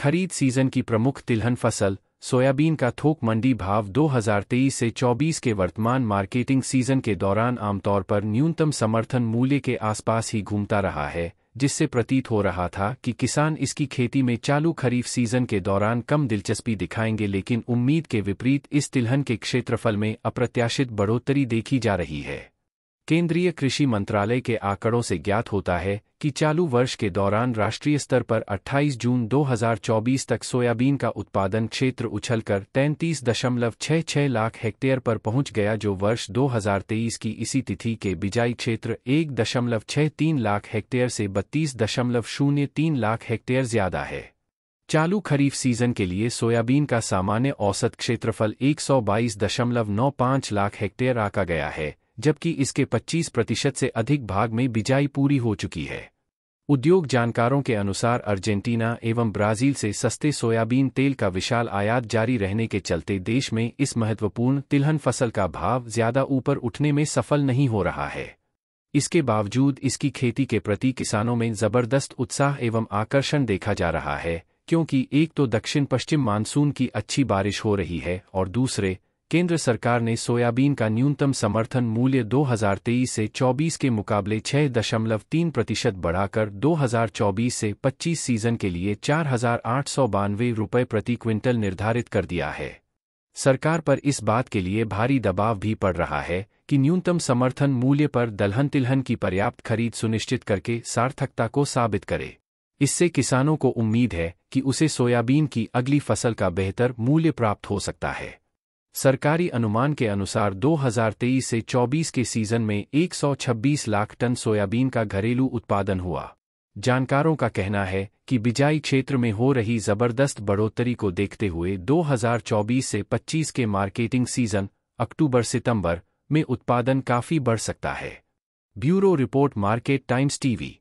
खरीद सीजन की प्रमुख तिलहन फसल सोयाबीन का थोक मंडी भाव 2023 से 24 के वर्तमान मार्केटिंग सीजन के दौरान आमतौर पर न्यूनतम समर्थन मूल्य के आसपास ही घूमता रहा है जिससे प्रतीत हो रहा था कि किसान इसकी खेती में चालू खरीफ सीजन के दौरान कम दिलचस्पी दिखाएंगे लेकिन उम्मीद के विपरीत इस तिलहन के क्षेत्रफल में अप्रत्याशित बढ़ोतरी देखी जा रही है केंद्रीय कृषि मंत्रालय के आंकड़ों से ज्ञात होता है कि चालू वर्ष के दौरान राष्ट्रीय स्तर पर 28 जून 2024 तक सोयाबीन का उत्पादन क्षेत्र उछलकर तैंतीस दशमलव लाख हेक्टेयर पर पहुंच गया जो वर्ष 2023 की इसी तिथि के बिजाई क्षेत्र एक दशमलव तीन लाख हेक्टेयर से बत्तीस दशमलव शून्य तीन लाख हेक्टेयर ज्यादा है चालू खरीफ सीजन के लिए सोयाबीन का सामान्य औसत क्षेत्रफल 122.95 लाख हेक्टेयर आका गया है जबकि इसके 25 प्रतिशत से अधिक भाग में बिजाई पूरी हो चुकी है उद्योग जानकारों के अनुसार अर्जेंटीना एवं ब्राजील से सस्ते सोयाबीन तेल का विशाल आयात जारी रहने के चलते देश में इस महत्वपूर्ण तिलहन फसल का भाव ज्यादा ऊपर उठने में सफल नहीं हो रहा है इसके बावजूद इसकी खेती के प्रति किसानों में जबरदस्त उत्साह एवं आकर्षण देखा जा रहा है क्योंकि एक तो दक्षिण पश्चिम मानसून की अच्छी बारिश हो रही है और दूसरे केंद्र सरकार ने सोयाबीन का न्यूनतम समर्थन मूल्य 2023 से 24 के मुकाबले 6.3 प्रतिशत बढ़ाकर 2024 से 25 सीजन के लिए चार हजार रुपये प्रति क्विंटल निर्धारित कर दिया है सरकार पर इस बात के लिए भारी दबाव भी पड़ रहा है कि न्यूनतम समर्थन मूल्य पर दलहन तिलहन की पर्याप्त खरीद सुनिश्चित करके सार्थकता को साबित करे इससे किसानों को उम्मीद है कि उसे सोयाबीन की अगली फसल का बेहतर मूल्य प्राप्त हो सकता है सरकारी अनुमान के अनुसार 2023 से 24 के सीजन में 126 लाख टन सोयाबीन का घरेलू उत्पादन हुआ जानकारों का कहना है कि बिजाई क्षेत्र में हो रही जबरदस्त बढ़ोतरी को देखते हुए 2024 से 25 के मार्केटिंग सीजन अक्टूबर सितंबर में उत्पादन काफी बढ़ सकता है bureau report Market Times TV